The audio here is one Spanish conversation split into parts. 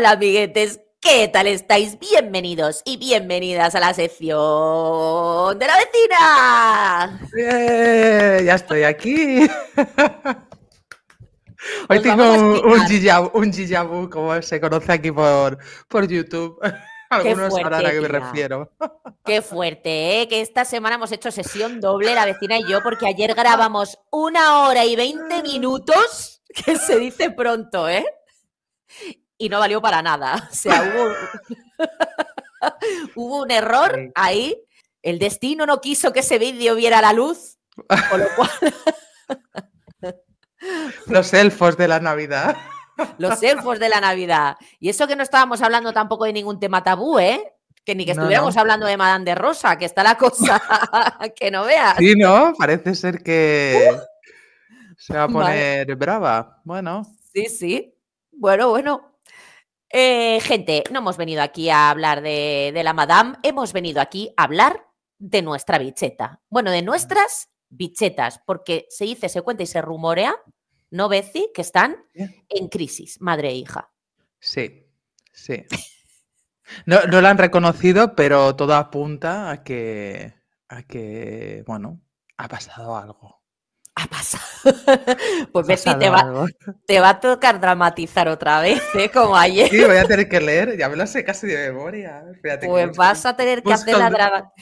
Hola amiguetes, ¿qué tal estáis? Bienvenidos y bienvenidas a la sección de la vecina. Eh, ya estoy aquí. Hoy tengo un, gijabu, como se conoce aquí por, por YouTube. Algunos sabrán a qué me refiero. Qué fuerte, ¿eh? que esta semana hemos hecho sesión doble, la vecina y yo, porque ayer grabamos una hora y veinte minutos, que se dice pronto, ¿eh? y no valió para nada. O sea, hubo, un error ahí. El destino no quiso que ese vídeo viera la luz, lo cual. Los elfos de la Navidad. Los elfos de la Navidad. Y eso que no estábamos hablando tampoco de ningún tema tabú, ¿eh? Que ni que estuviéramos hablando de Madame de Rosa, que está la cosa que no veas. Sí, ¿no? Parece ser que uh. se va a poner brava. Bueno. Sí, sí. Bueno, bueno. Eh, gente, no hemos venido aquí a hablar de, la madame, hemos venido aquí a hablar de nuestra bicheta. Bueno, de nuestras bichetas, porque se dice, se cuenta y se rumorea, ¿no, Betsy? Que están ¿Eh? en crisis, madre e hija. Sí, sí. No, la han reconocido, pero todo apunta a que, a que, bueno, ha pasado algo ha pasado. pues Betty, te va, te va, a tocar dramatizar otra vez, ¿eh? como ayer. Sí, voy a tener que leer, ya me lo sé casi de memoria. pues vas a tener que pues hacer la,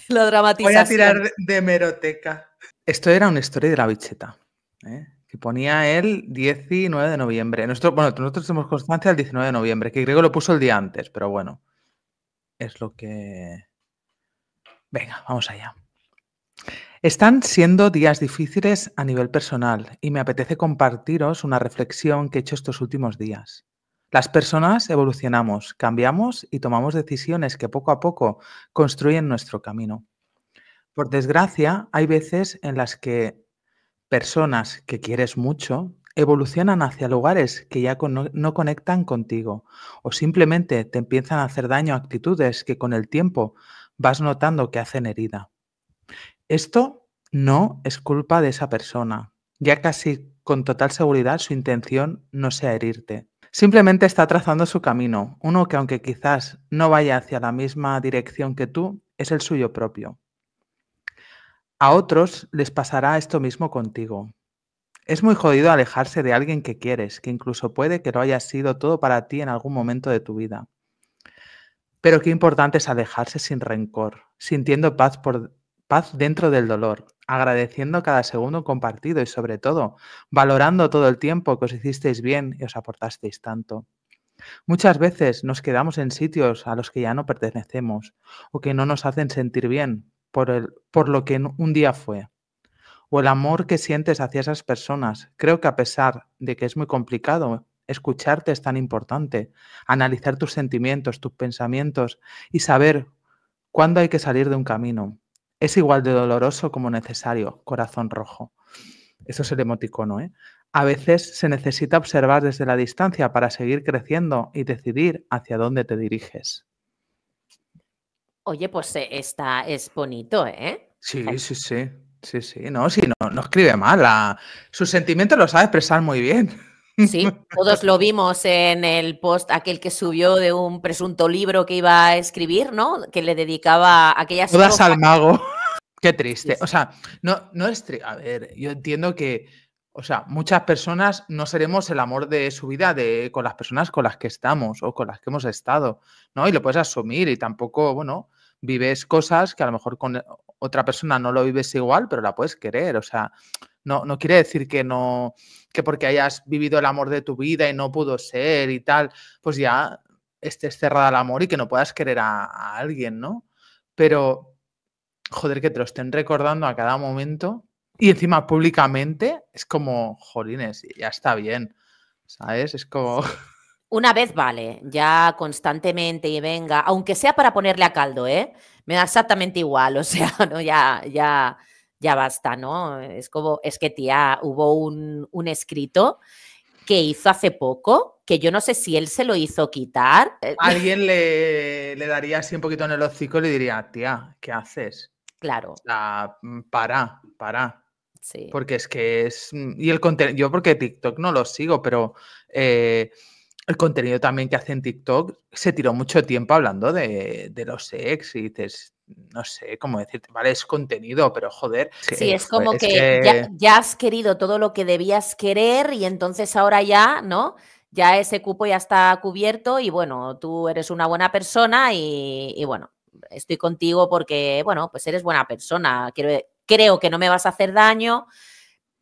dramatización. Voy a tirar de meroteca. Esto era una historia de la bicheta, ¿eh? que ponía el 19 de noviembre. Nosotros, bueno, nosotros tenemos constancia el 19 de noviembre, que que lo puso el día antes, pero bueno, es lo que... Venga, vamos allá. Están siendo días difíciles a nivel personal y me apetece compartiros una reflexión que he hecho estos últimos días. Las personas evolucionamos, cambiamos y tomamos decisiones que poco a poco construyen nuestro camino. Por desgracia, hay veces en las que personas que quieres mucho evolucionan hacia lugares que ya no conectan contigo o simplemente te empiezan a hacer daño a actitudes que con el tiempo vas notando que hacen herida. Esto no es culpa de esa persona, ya casi con total seguridad su intención no sea herirte. Simplemente está trazando su camino, uno que aunque quizás no vaya hacia la misma dirección que tú, es el suyo propio. A otros les pasará esto mismo contigo. Es muy jodido alejarse de alguien que quieres, que incluso puede que lo haya sido todo para ti en algún momento de tu vida. Pero qué importante es alejarse sin rencor, sintiendo paz por paz dentro del dolor, agradeciendo cada segundo compartido y sobre todo valorando todo el tiempo que os hicisteis bien y os aportasteis tanto. Muchas veces nos quedamos en sitios a los que ya no pertenecemos o que no nos hacen sentir bien por, el, por lo que un día fue. O el amor que sientes hacia esas personas. Creo que a pesar de que es muy complicado, escucharte es tan importante, analizar tus sentimientos, tus pensamientos y saber cuándo hay que salir de un camino, es igual de doloroso como necesario, corazón rojo. Eso es el emoticono, ¿eh? A veces se necesita observar desde la distancia para seguir creciendo y decidir hacia dónde te diriges. Oye, pues eh, está es bonito, ¿eh? Sí, sí, sí. Sí, sí, no, sí, no, no escribe mal. Sus sentimientos los sabe expresar muy bien. Sí, todos lo vimos en el post aquel que subió de un presunto libro que iba a escribir, ¿no? Que le dedicaba a aquellas Todas al mago. Qué triste. O sea, no, no es A ver, yo entiendo que, o sea, muchas personas no seremos el amor de su vida de, con las personas con las que estamos o con las que hemos estado, ¿no? Y lo puedes asumir y tampoco, bueno, vives cosas que a lo mejor con otra persona no lo vives igual, pero la puedes querer. O sea, no, no quiere decir que no, que porque hayas vivido el amor de tu vida y no pudo ser y tal, pues ya estés cerrada al amor y que no puedas querer a, alguien, ¿no? Pero, joder, que te lo estén recordando a cada momento y encima públicamente, es como, jolines, ya está bien, ¿sabes? Es como... Una vez vale, ya constantemente y venga, aunque sea para ponerle a caldo, ¿eh? Me da exactamente igual, o sea, no, ya, ya, ya basta, ¿no? Es como, es que tía, hubo un, escrito que hizo hace poco, que yo no sé si él se lo hizo quitar. Eh, Alguien le, daría así un poquito en el hocico y le diría, tía, ¿qué haces? Claro. La, mm, para, para. Sí. Porque es que es. Mm, y el contenido. Yo, porque TikTok no lo sigo, pero eh, el contenido también que hace en TikTok se tiró mucho tiempo hablando de, de los sex. Y dices, no sé cómo decirte, vale, es contenido, pero joder. sí, es como que, Ya, has querido todo lo que debías querer y entonces ahora ya, ¿no? Ya ese cupo ya está cubierto y bueno, tú eres una buena persona y, bueno, estoy contigo porque, bueno, pues eres buena persona. creo que no me vas a hacer daño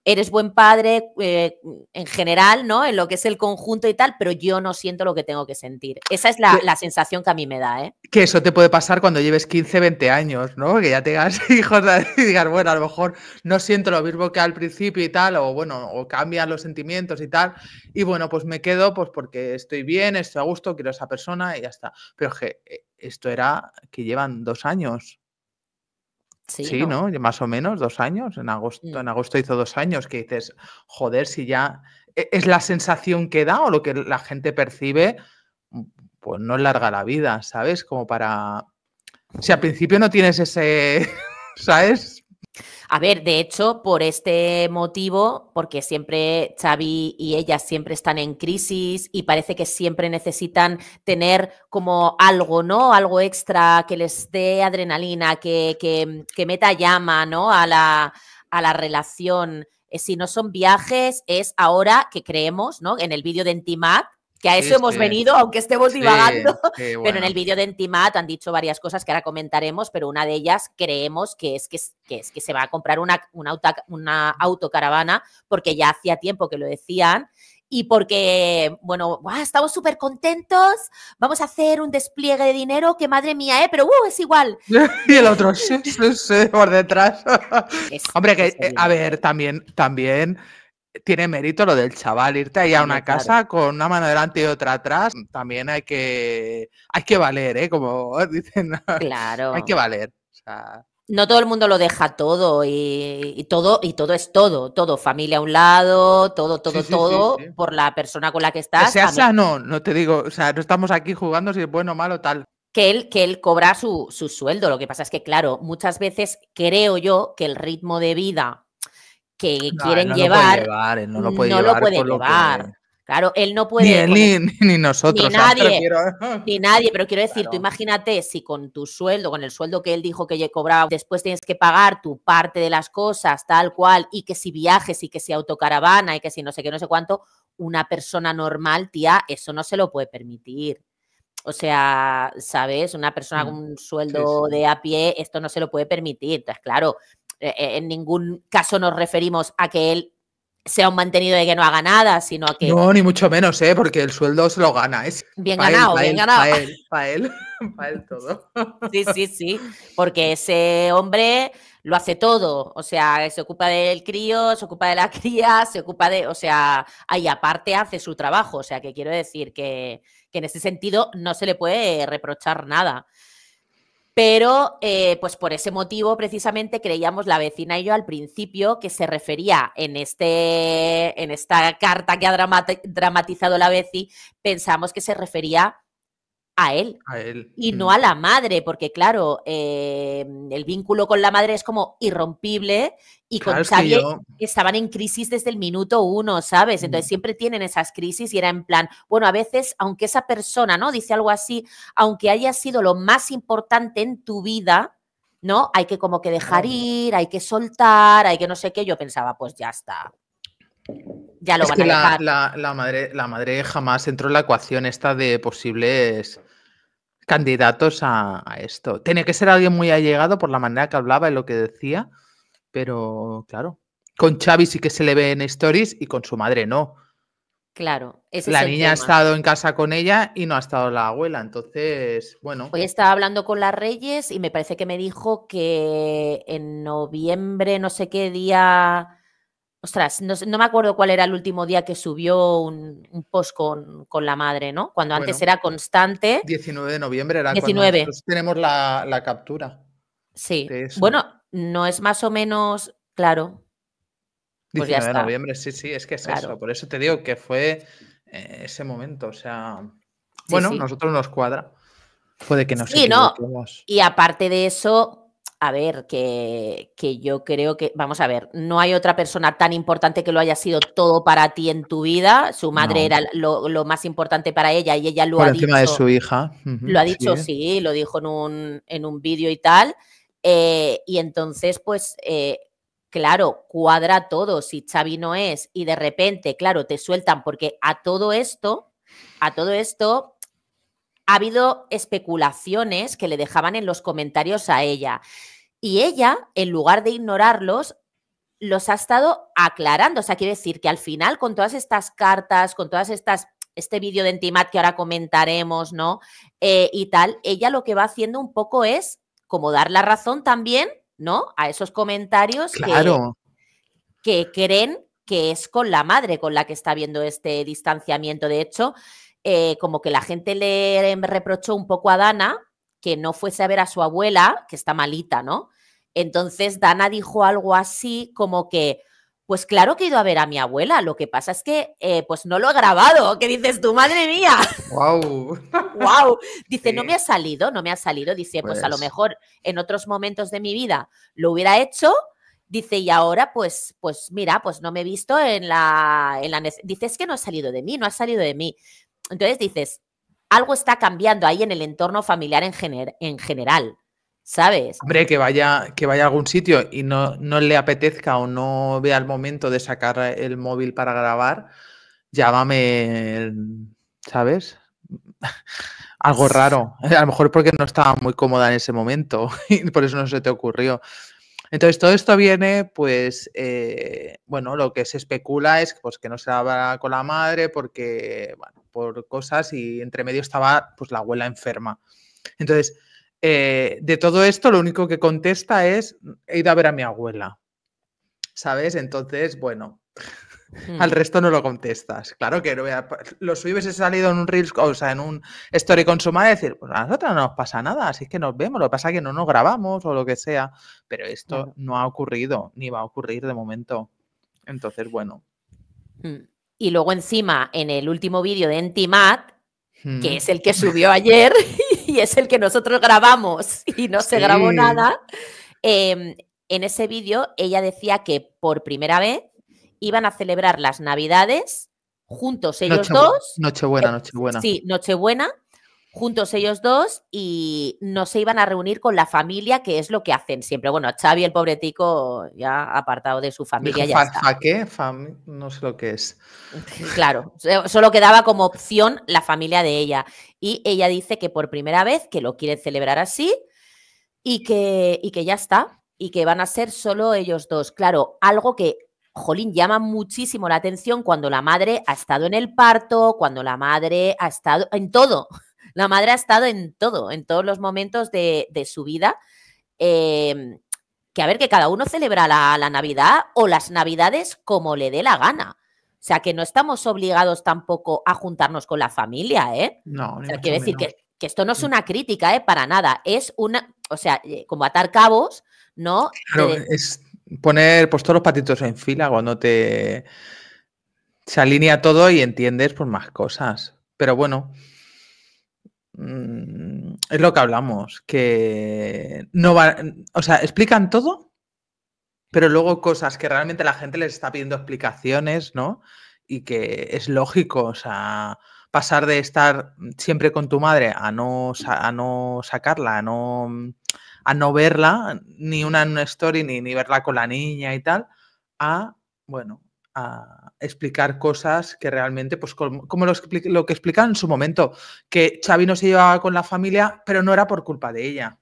eres buen padre eh, en general, ¿no? En lo que es el conjunto y tal, pero yo no siento lo que tengo que sentir. Esa es la, sensación que a mí me da, ¿eh? Que eso te puede pasar cuando lleves 15, 20 años, ¿no? Que ya tengas hijos y digas, bueno, a lo mejor no siento lo mismo que al principio y tal, o bueno, o cambian los sentimientos y tal. Y bueno, pues me quedo pues porque estoy bien, estoy a gusto, quiero a esa persona y ya está. Pero que eh, esto era que llevan dos años. Sí, ¿no? Más o menos dos años. En agosto, mm. en agosto hizo dos años que dices, joder, si ya e-, es la sensación que da o lo que la gente percibe, mm, pues no es larga la vida, ¿sabes? Como para... Si al principio no tienes ese, ¿sabes? A ver, de hecho, por este motivo, porque siempre Xavi y ella siempre están en crisis y parece que siempre necesitan tener como algo, ¿no? Algo extra que les dé adrenalina, que, que, meta llama, ¿no? A la, a la relación. Eh, si no son viajes, es ahora que creemos, ¿no? En el vídeo de Entimat. Que a eso hemos venido, aunque estemos divagando. Pero en el vídeo de Entimat han dicho varias cosas que ahora comentaremos, pero una de ellas creemos que es que, es que se va a comprar una, una, autocaravana, porque ya hacía tiempo que lo decían y porque, bueno, estamos súper contentos, vamos a hacer un despliegue de dinero que madre mía, ¿eh? Pero uh, es igual. y el otro, sí, por detrás. Hombre, que, eh, a ver, también, también tiene mérito lo del chaval, irte ahí a una casa con una mano delante y otra atrás, también hay que, hay que valer, ¿eh? Como dicen, claro. hay que valer. No todo el mundo lo deja todo y, todo y todo es todo, todo, familia a un lado, todo, todo, todo, por la persona con la que estás. sea no, no te digo, o sea, no estamos aquí jugando si es bueno o malo tal. Que él, que él cobra su, su sueldo, lo que pasa es que, claro, muchas veces creo yo que el ritmo de vida que quieren llevar, no lo, puede llevar pueden llevar. Claro, él no puede. Ni, ni, nosotros. Ni ah, nadie, ah, ah. ni nadie, pero quiero decir, tú imagínate si con tu sueldo, con el sueldo que él dijo que yo cobraba, después tienes que pagar tu parte de las cosas, tal cual, y que si viajes y que si autocaravana y que si no sé qué, no sé cuánto, una persona normal, tía, eso no se lo puede permitir. O sea, ¿sabes? Una persona mm. con un sueldo de a pie, esto no se lo puede permitir. Entonces, claro, eh, eh, en ningún caso nos referimos a que él sea un mantenido de que no haga nada, sino a que... No, ni mucho menos, ¿eh? porque el sueldo se lo gana. Es bien ganado, bien ganado. Para él, para él, todo. Sí, sí, sí, porque ese hombre lo hace todo, o sea, se ocupa del crío, se ocupa de la cría, se ocupa de, o sea, ahí aparte hace su trabajo, o sea, que quiero decir que, que en ese sentido no se le puede reprochar nada. Pero, eh, pues por ese motivo, precisamente, creíamos la vecina y yo al principio que se refería en, este, en esta carta que ha dramatizado la veci, pensamos que se refería a él, a él. y no mm. a la madre, porque claro, eh, el vínculo con la madre es como irrompible y con Xavier estaban en crisis desde el minuto uno, ¿sabes? Entonces mm. siempre tienen esas crisis y era en plan, bueno, a veces, aunque esa persona, ¿no? Dice algo así, aunque haya sido lo más importante en tu vida, ¿no? Hay que como que dejar ir, hay que soltar, hay que no sé qué, yo pensaba, pues ya está. Ya lo van a dejar. madre, la madre jamás entró en la ecuación esta de posibles candidatos a, esto. Tenía que ser alguien muy allegado por la manera que hablaba y lo que decía, pero claro, con Xavi sí que se le ve en stories y con su madre no. Claro, ese la niña ha estado en casa con ella y no ha estado la abuela, entonces, bueno. Hoy estaba hablando con las Reyes y me parece que me dijo que en noviembre, no sé qué día Ostras, no, me acuerdo cuál era el último día que subió un, post con, la madre, ¿no? Cuando antes era constante. 19 de noviembre era 19. cuando tenemos la, captura. Sí. Bueno, no es más o menos, claro. 19 pues de noviembre, sí, sí, es que es eso. Por eso te digo que fue eh, ese momento. O sea, bueno, nosotros nos cuadra. Puede que nos sí, no. Y aparte de eso, a ver, que, yo creo que, vamos a ver, no hay otra persona tan importante que lo haya sido todo para ti en tu vida. Su madre era lo, más importante para ella y ella lo Por ha encima de su hija. lo ha dicho, sí. lo dijo en un, vídeo y tal. Eh, y entonces, pues, eh, claro, cuadra todo. Si Xavi no es y de repente, claro, te sueltan porque a todo esto, a todo esto, ha habido especulaciones que le dejaban en los comentarios a ella. Y ella, en lugar de ignorarlos, los ha estado aclarando. O sea, quiere decir que al final, con todas estas cartas, con todas estas, este vídeo de Entimat que ahora comentaremos, ¿no? Eh, y tal, ella lo que va haciendo un poco es como dar la razón también, ¿no? A esos comentarios que, que creen que es con la madre con la que está viendo este distanciamiento. De hecho, eh, como que la gente le reprochó un poco a Dana que no fuese a ver a su abuela, que está malita, ¿no? Entonces Dana dijo algo así como que, pues claro que he ido a ver a mi abuela, lo que pasa es que eh, pues no lo he grabado, ¿qué dices tú, madre mía? ¡Wow! ¡Wow! Dice, no me ha salido, no me ha salido, dice, pues, a lo pues. mejor en otros momentos de mi vida lo hubiera hecho, Dice, y ahora, pues, pues mira, pues no me he visto en la, en la. Dice, es que no ha salido de mí, no ha salido de mí. Entonces dices, algo está cambiando ahí en el entorno familiar en, en general. ¿sabes? Hombre, que vaya, que vaya a algún sitio y no, no, le apetezca o no vea el momento de sacar el móvil para grabar, llámame, ¿sabes? Algo raro. A lo mejor porque no estaba muy cómoda en ese momento y por eso no se te ocurrió. Entonces, todo esto viene, pues, eh, bueno, lo que se especula es pues, que no se habla con la madre porque, bueno, por cosas y entre medio estaba pues la abuela enferma. Entonces, eh, de todo esto lo único que contesta es, he ido a ver a mi abuela. ¿Sabes? Entonces, bueno, hmm. Al resto no lo contestas. Claro que no lo subes he salido en un Reels, o sea, en un story consumado y decir, pues a nosotros no nos pasa nada, así que nos vemos, lo que pasa que no nos grabamos o lo que sea, pero esto no ha ocurrido, ni va a ocurrir de momento. Entonces, bueno. Hmm. Y luego encima, en el último vídeo de Entimat, que es el que subió ayer y es el que nosotros grabamos y no se grabó nada, em, en ese vídeo ella decía que por primera vez iban a celebrar las Navidades juntos ellos dos. Nochebuena, eh, Nochebuena. Sí, Nochebuena juntos ellos dos y no se iban a reunir con la familia, que es lo que hacen siempre. Bueno, Xavi, el pobre tico, ya apartado de su familia. ya fa, qué? no sé lo que es. Claro, solo quedaba como opción la familia de ella. Y ella dice que por primera vez que lo quieren celebrar así y que, y que ya está, y que van a ser solo ellos dos. Claro, algo que Jolín, llama muchísimo la atención cuando la madre ha estado en el parto, cuando la madre ha estado en todo. La madre ha estado en todo, en todos los momentos de, su vida. Em, que a ver, que cada uno celebra la, Navidad o las Navidades como le dé la gana. O sea, que no estamos obligados tampoco a juntarnos con la familia, ¿eh? No, o quiero decir que, esto no es una crítica, ¿eh? Para nada. Es una, o sea, eh, como atar cabos, ¿no? Claro, es poner pues todos los patitos en fila cuando te se alinea todo y entiendes pues más cosas. Pero bueno, Mm, es lo que hablamos, que no va, o sea, explican todo, pero luego cosas que realmente la gente les está pidiendo explicaciones, ¿no? Y que es lógico, o sea, pasar de estar siempre con tu madre a no, no sacarla, a no, verla, ni una en una story, ni, ni verla con la niña y tal, a, bueno, a explicar cosas que realmente, pues como, lo, que explicaba en su momento, que Xavi no se llevaba con la familia, pero no era por culpa de ella.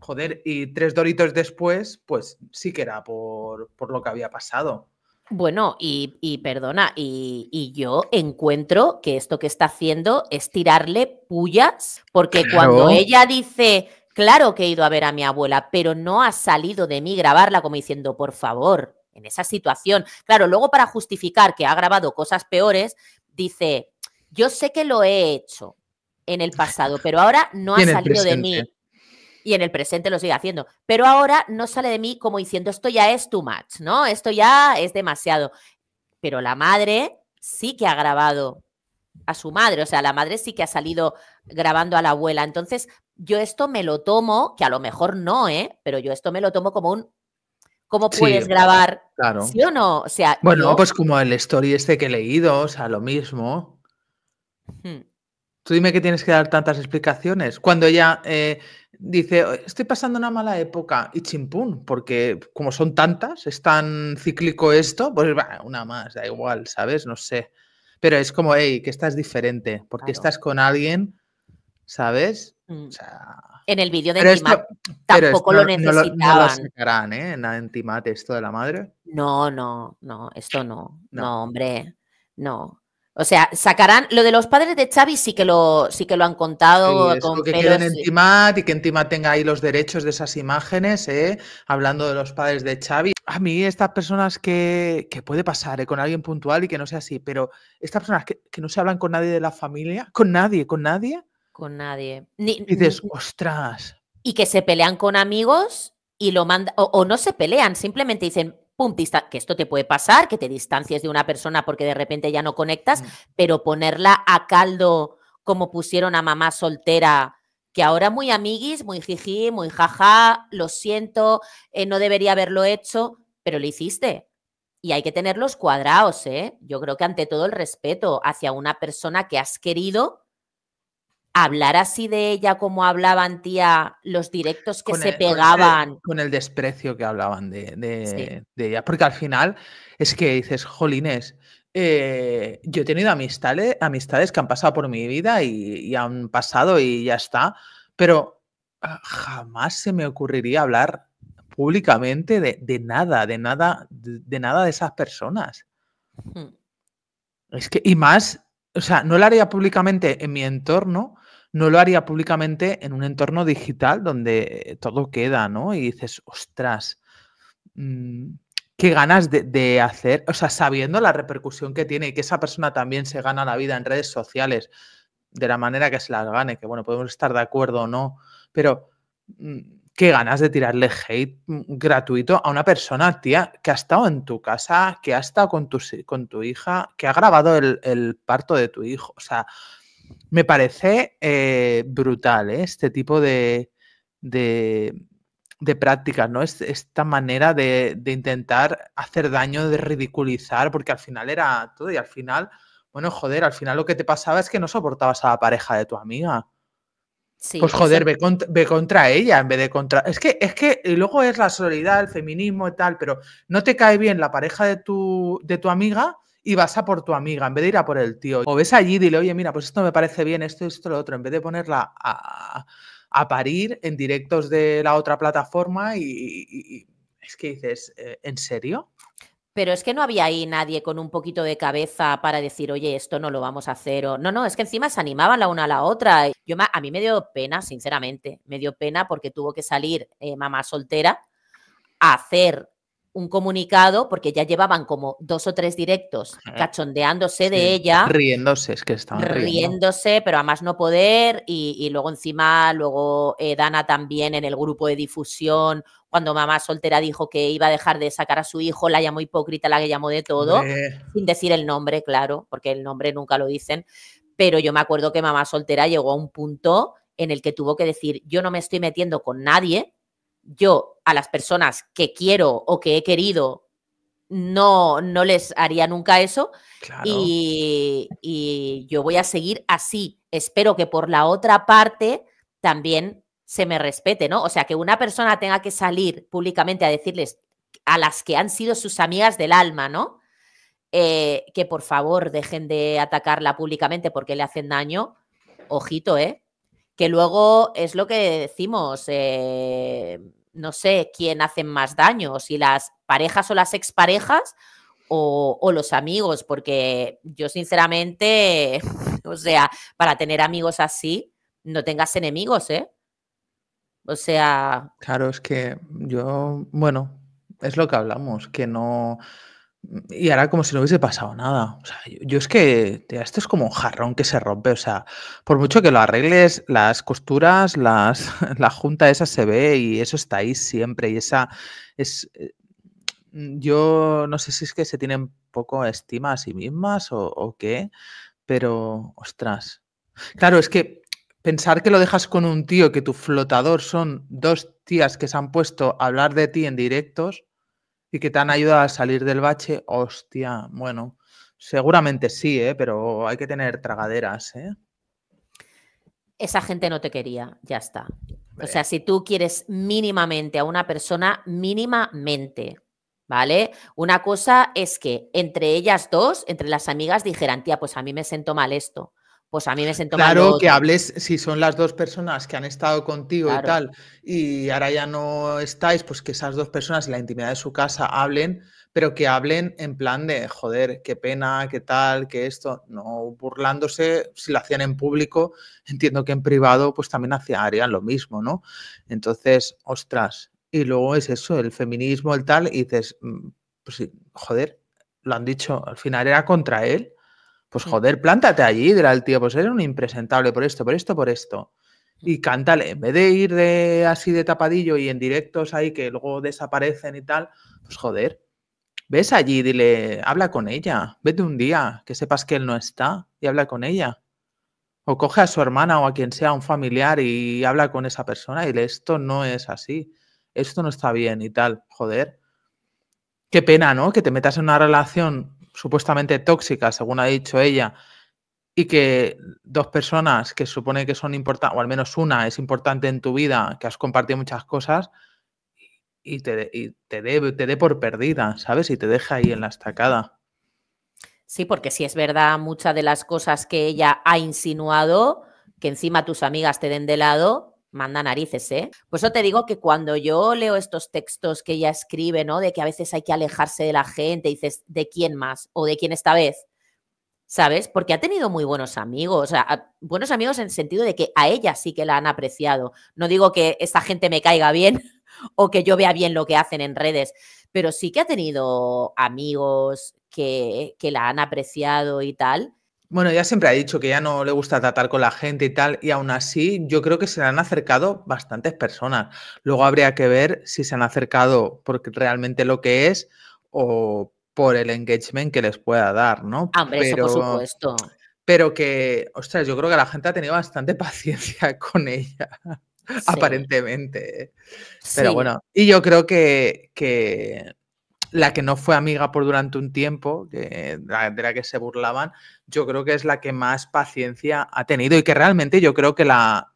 Joder, y tres doritos después, pues sí que era por, por lo que había pasado. Bueno, y, y perdona, y, yo encuentro que esto que está haciendo es tirarle pullas, porque cuando ella dice, claro que he ido a ver a mi abuela, pero no ha salido de mí grabarla como diciendo, por favor, en esa situación. Claro, luego para justificar que ha grabado cosas peores, dice, yo sé que lo he hecho en el pasado, pero ahora no ha salido de mí. Y en el presente lo sigue haciendo. Pero ahora no sale de mí como diciendo, esto ya es too much, ¿no? Esto ya es demasiado. Pero la madre sí que ha grabado a su madre, o sea, la madre sí que ha salido grabando a la abuela. Entonces, yo esto me lo tomo, que a lo mejor no, ¿eh? Pero yo esto me lo tomo como un cómo puedes eh, grabar. Claro. ¿Sí o no? sea, bueno, pues como el story este que he leído, o sea, lo mismo. Hmm. Tú dime que tienes que dar tantas explicaciones. Cuando ella eh, dice, estoy pasando una mala época, y chimpún, porque como son tantas, es tan cíclico esto, pues va, una más, da igual, ¿sabes? No sé. Pero es como, hey, que estás diferente, porque estás con alguien ¿sabes? Mm. en el vídeo de Intimat tampoco lo necesitaban. No, no lo sacarán, ¿eh? esto de la madre. No, no, no, esto no. No, hombre, no. O sea, sacarán lo de los padres de Xavi sí que lo sí que lo han contado que queden en Timat y que en Timat tenga ahí los derechos de esas imágenes, ¿eh? hablando de los padres de Xavi. A mí estas personas que, que puede pasar ¿eh? con alguien puntual y que no sea así, pero estas personas que no se hablan con nadie de la familia, con nadie, con nadie, con nadie. Ni, y dices, Y que se pelean con amigos y lo mandan, o, no se pelean, simplemente dicen, puntista que esto te puede pasar, que te distancies de una persona porque de repente ya no conectas, mm. pero ponerla a caldo como pusieron a mamá soltera, que ahora muy amiguis, muy jiji, muy jaja, lo siento, eh, no debería haberlo hecho, pero lo hiciste. Y hay que tenerlos cuadrados, ¿eh? Yo creo que ante todo el respeto hacia una persona que has querido, hablar así de ella como hablaban, tía, los directos que se pegaban. Con el, desprecio que hablaban de, ella. Porque al final es que dices, jolines, eh, yo he tenido amistades, amistades que han pasado por mi vida y, han pasado y ya está, pero ah, jamás se me ocurriría hablar públicamente de, nada, de nada, de, nada de esas personas. Hmm. Es que, y más, o sea, no lo haría públicamente en mi entorno, no lo haría públicamente en un entorno digital donde eh, todo queda, ¿no? Y dices, ostras, mm, qué ganas de, hacer, o sea, sabiendo la repercusión que tiene y que esa persona también se gana la vida en redes sociales de la manera que se las gane, que bueno, podemos estar de acuerdo o no, pero mm, qué ganas de tirarle hate mm, gratuito a una persona, tía, que ha estado en tu casa, que ha estado con tu, con tu hija, que ha grabado el, el parto de tu hijo, o sea, me parece eh, brutal ¿eh? este tipo de, prácticas, ¿no? Es, esta manera de, intentar hacer daño, de ridiculizar, porque al final era todo y al final, bueno, joder, al final lo que te pasaba es que no soportabas a la pareja de tu amiga. Sí, pues joder, ve contra, ella en vez de contra. Es que, es que luego es la solidaridad, el feminismo y tal, pero no te cae bien la pareja de tu amiga, y vas a por tu amiga en vez de ir a por el tío. O ves allí y dile, oye, mira, pues esto me parece bien, esto, esto, lo otro, en vez de ponerla a, parir en directos de la otra plataforma y, es que dices, eh, ¿en serio? Pero es que no había ahí nadie con un poquito de cabeza para decir, oye, esto no lo vamos a hacer. O... No, no, es que encima se animaban la una a la otra. Yo, a mí me dio pena, sinceramente, me dio pena porque tuvo que salir eh, mamá soltera a hacer un comunicado, porque ya llevaban como dos o tres directos cachondeándose de ella. Riéndose, es que estaban riéndose, pero además no poder. Y, luego encima, luego eh, Dana también en el grupo de difusión, cuando mamá soltera dijo que iba a dejar de sacar a su hijo, la llamó hipócrita, la que llamó de todo, sin decir el nombre, claro, porque el nombre nunca lo dicen. Pero yo me acuerdo que mamá soltera llegó a un punto en el que tuvo que decir, yo no me estoy metiendo con nadie, yo a las personas que quiero o que he querido no, no les haría nunca eso. Y, yo voy a seguir así. Espero que por la otra parte también se me respete, ¿no? O sea, que una persona tenga que salir públicamente a decirles a las que han sido sus amigas del alma, ¿no? Eh, que por favor dejen de atacarla públicamente porque le hacen daño. Ojito, ¿eh? que luego es lo que decimos, eh, no sé quién hacen más daño, si las parejas o las exparejas o los amigos, porque yo sinceramente, o sea, para tener amigos así, no tengas enemigos, ¿eh? O sea... Claro, es que yo, bueno, es lo que hablamos, que no y ahora como si no hubiese pasado nada. yo, es que esto es como un jarrón que se rompe. O sea, por mucho que lo arregles, las costuras, las, la junta esa se ve y eso está ahí siempre. Y esa es... Eh, yo no sé si es que se tienen poco estima a sí mismas o, o qué, pero ostras. Claro, es que pensar que lo dejas con un tío, que tu flotador son dos tías que se han puesto a hablar de ti en directos y que te han ayudado a salir del bache, hostia, bueno, seguramente sí, ¿eh? pero hay que tener tragaderas. ¿eh? Esa gente no te quería, ya está. O sea, si tú quieres mínimamente a una persona, mínimamente, ¿vale? Una cosa es que entre ellas dos, entre las amigas, dijeran, tía, pues a mí me siento mal esto pues a mí me sentó Claro que hables, si son las dos personas que han estado contigo y tal, y ahora ya no estáis, pues que esas dos personas en la intimidad de su casa hablen, pero que hablen en plan de, joder, qué pena, qué tal, qué esto, no burlándose, si lo hacían en público, entiendo que en privado pues también harían lo mismo, ¿no? Entonces, ostras, y luego es eso, el feminismo, el tal, y dices, mm, pues joder, lo han dicho, al final era contra él pues joder, plántate allí, dirá el tío, pues eres un impresentable por esto, por esto, por esto. Mm. Y cántale, en vez de ir de, así de tapadillo y en directos ahí que luego desaparecen y tal, pues joder, ves allí, dile, habla con ella, vete un día, que sepas que él no está y habla con ella. O coge a su hermana o a quien sea, un familiar y habla con esa persona y le, esto no es así, esto no está bien y tal, joder. Qué pena, ¿no? Que te metas en una relación supuestamente tóxica, según ha dicho ella, y que dos personas que supone que son importantes, o al menos una es importante en tu vida, que has compartido muchas cosas, y te, te dé te por perdida, ¿sabes? Y te deja ahí en la estacada. Sí, porque si es verdad muchas de las cosas que ella ha insinuado, que encima tus amigas te den de lado, manda narices, ¿eh? Por eso te digo que cuando yo leo estos textos que ella escribe, ¿no? De que a veces hay que alejarse de la gente, dices, ¿de quién más? ¿O de quién esta vez? ¿Sabes? Porque ha tenido muy buenos amigos, o sea, buenos amigos en el sentido de que a ella sí que la han apreciado. No digo que esta gente me caiga bien o que yo vea bien lo que hacen en redes, pero sí que ha tenido amigos que, que la han apreciado y tal. Bueno, ya siempre ha dicho que ya no le gusta tratar con la gente y tal, y aún así yo creo que se le han acercado bastantes personas. Luego habría que ver si se han acercado porque realmente lo que es o por el engagement que les pueda dar, ¿no? Ah, pero, por supuesto. Pero que, ostras, yo creo que la gente ha tenido bastante paciencia con ella, aparentemente. Pero bueno, y yo creo que, que la que no fue amiga por durante un tiempo, de la que se burlaban, yo creo que es la que más paciencia ha tenido y que realmente yo creo que la,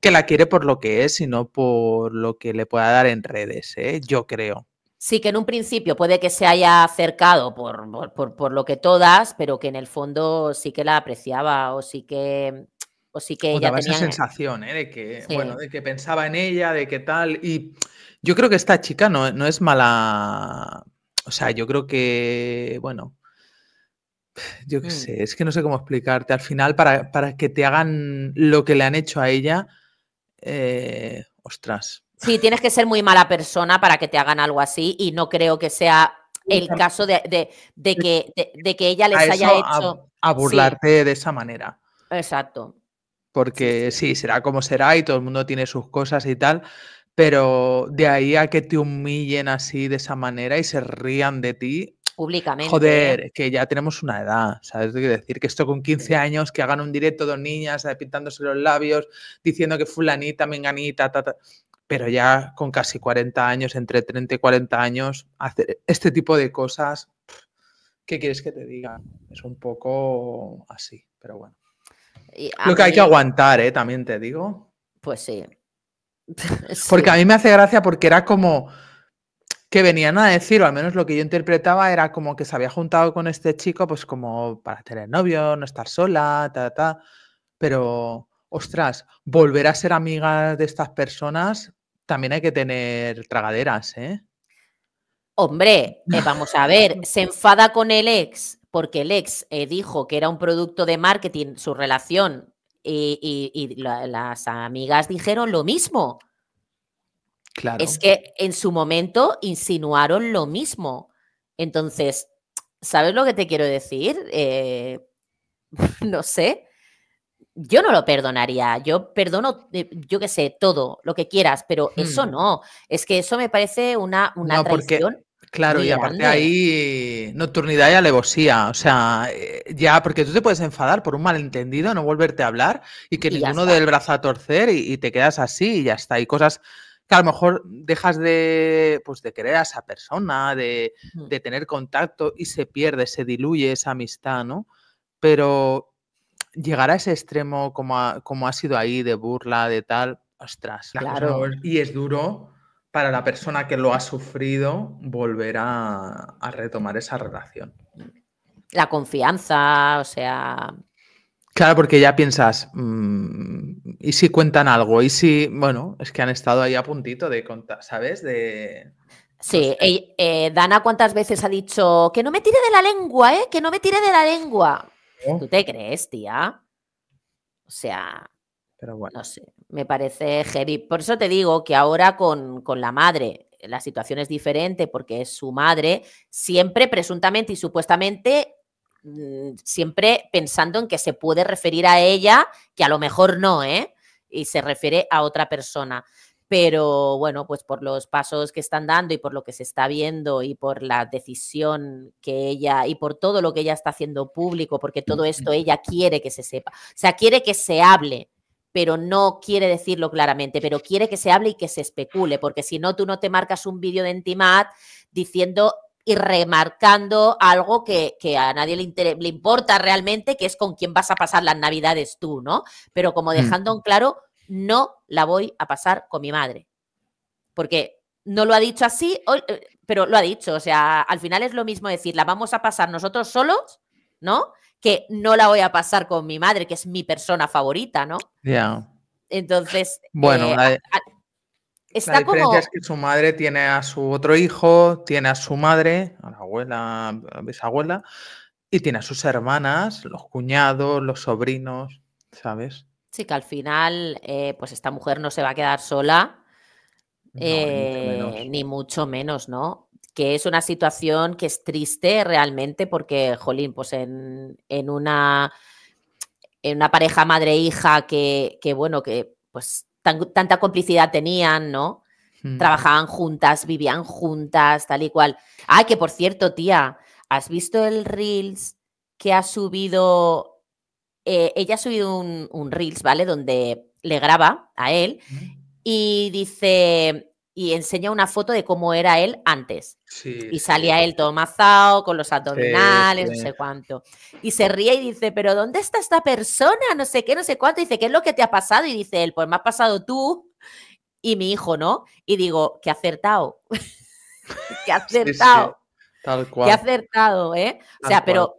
que la quiere por lo que es y no por lo que le pueda dar en redes, ¿eh? yo creo. Sí, que en un principio puede que se haya acercado por, por, lo que todas, pero que en el fondo sí que la apreciaba o sí que... sí que ella tenía... esa sensación ¿eh? de, que, bueno, de que pensaba en ella, de que tal, y yo creo que esta chica no, es mala. O sea, yo creo que, bueno, yo qué mm. sé, es que no sé cómo explicarte. Al final, para, que te hagan lo que le han hecho a ella, eh, ostras. Sí, tienes que ser muy mala persona para que te hagan algo así y no creo que sea el caso de, que, de, que ella les haya hecho... A, burlarte de esa manera. Exacto. Porque sí, será como será y todo el mundo tiene sus cosas y tal, pero de ahí a que te humillen así de esa manera y se rían de ti. Públicamente. ¿eh? Joder, que ya tenemos una edad, ¿sabes? decir que esto con 15 años, que hagan un directo dos niñas eh, pintándose los labios, diciendo que fulanita, menganita, ta, Pero ya con casi 40 años, entre 30 y 40 años, hacer este tipo de cosas, ¿qué quieres que te diga? Es un poco así, pero bueno. Lo que hay que aguantar, ¿eh? También te digo. Pues sí, Porque a mí me hace gracia porque era como que venían a decir, o al menos lo que yo interpretaba era como que se había juntado con este chico, pues como para tener novio, no estar sola, ta, Pero, ostras, volver a ser amiga de estas personas también hay que tener tragaderas, ¿eh? Hombre, eh, vamos a ver, se enfada con el ex porque el ex eh, dijo que era un producto de marketing su relación y, las amigas dijeron lo mismo. Claro. Es que en su momento insinuaron lo mismo. Entonces, ¿sabes lo que te quiero decir? Eh, no sé. Yo no lo perdonaría. Yo perdono, eh, yo qué sé, todo, lo que quieras, pero eso hmm. no. Es que eso me parece una, una traición. Claro, y aparte ahí nocturnidad y alevosía, o sea, eh, ya, porque tú te puedes enfadar por un malentendido, no volverte a hablar y que ninguno dé el brazo a torcer y, te quedas así y ya está. Y cosas que a lo mejor dejas de, pues, de querer a esa persona, de, tener contacto y se pierde, se diluye esa amistad, ¿no? Pero llegar a ese extremo como ha, sido ahí de burla, de tal, ostras, claro. y es duro para la persona que lo ha sufrido volver a, retomar esa relación. La confianza, o sea, Claro, porque ya piensas, mm, ¿y si cuentan algo? ¿Y si, bueno, es que han estado ahí a puntito de contar, ¿sabes? De... Sí, eh, Dana, ¿cuántas veces ha dicho que no me tire de la lengua, eh? Que no me tire de la lengua. ¿Tú te crees, tía? O sea, bueno. No sé, me parece Jerry Por eso te digo que ahora con, la madre la situación es diferente porque es su madre, siempre presuntamente y supuestamente mm, siempre pensando en que se puede referir a ella, que a lo mejor no, ¿eh? Y se refiere a otra persona. Pero bueno, pues por los pasos que están dando y por lo que se está viendo y por la decisión que ella y por todo lo que ella está haciendo público, porque todo esto ella quiere que se sepa, o sea, quiere que se hable pero no quiere decirlo claramente, pero quiere que se hable y que se especule, porque si no, tú no te marcas un vídeo de Entimat diciendo y remarcando algo que, a nadie le, importa realmente, que es con quién vas a pasar las navidades tú, ¿no? Pero como mm. dejando en claro, no la voy a pasar con mi madre. Porque no lo ha dicho así, eh, pero lo ha dicho. O sea, al final es lo mismo decir, la vamos a pasar nosotros solos, ¿no? que no la voy a pasar con mi madre, que es mi persona favorita, ¿no? Ya. Entonces, bueno, eh, la, está es que su madre tiene a su otro hijo, tiene a su madre, a la abuela, bisabuela, y tiene a sus hermanas, los cuñados, los sobrinos, ¿sabes? Sí, que al final, eh, pues esta mujer no se va a quedar sola, eh, ni mucho menos, ¿no? que es una situación que es triste realmente porque, jolín, pues en, una, en una pareja madre-hija que, bueno, que pues tanta complicidad tenían, ¿no? Mm. Trabajaban juntas, vivían juntas, tal y cual. ay ah, que por cierto, tía, ¿has visto el Reels que ha subido eh, ella ha subido un, un, Reels, ¿vale? Donde le graba a él mm. y dice, y enseña una foto de cómo era él antes. y salía él todo mazado, con los adornales, no sé cuánto. Y se ríe y dice, pero ¿dónde está esta persona? No sé qué, no sé cuánto. Y dice, ¿qué es lo que te ha pasado? Y dice él, pues me ha pasado tú y mi hijo, ¿no? Y digo, qué acertado. qué acertado. Tal cual. Qué acertado, ¿eh? o sea, pero...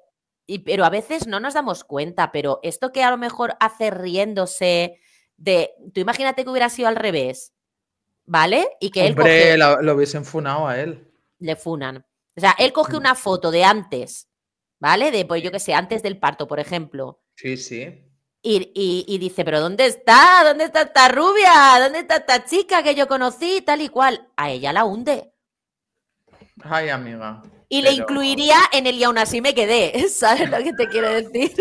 pero a veces no nos damos cuenta, pero esto que a lo mejor hace riéndose de, tú imagínate que hubiera sido al revés, ¿vale? Y que él. lo hubiesen funado a él. Le funan. O sea, él coge mm. una foto de antes, ¿vale? De, pues yo que sé, antes del parto, por ejemplo. Sí, sí. Y, y, dice, pero ¿dónde está? ¿Dónde está esta rubia? ¿Dónde está esta chica que yo conocí? Tal y cual. A ella la hunde. Ay, amiga. Y le incluiría en el y aún así me quedé, ¿sabes lo que te quiero decir?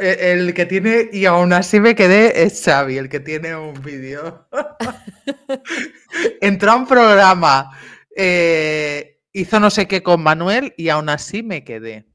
Eh, el que tiene y aún así me quedé es Xavi, el que tiene un vídeo. Entró a un programa, eh, hizo no sé qué con Manuel y aún así me quedé.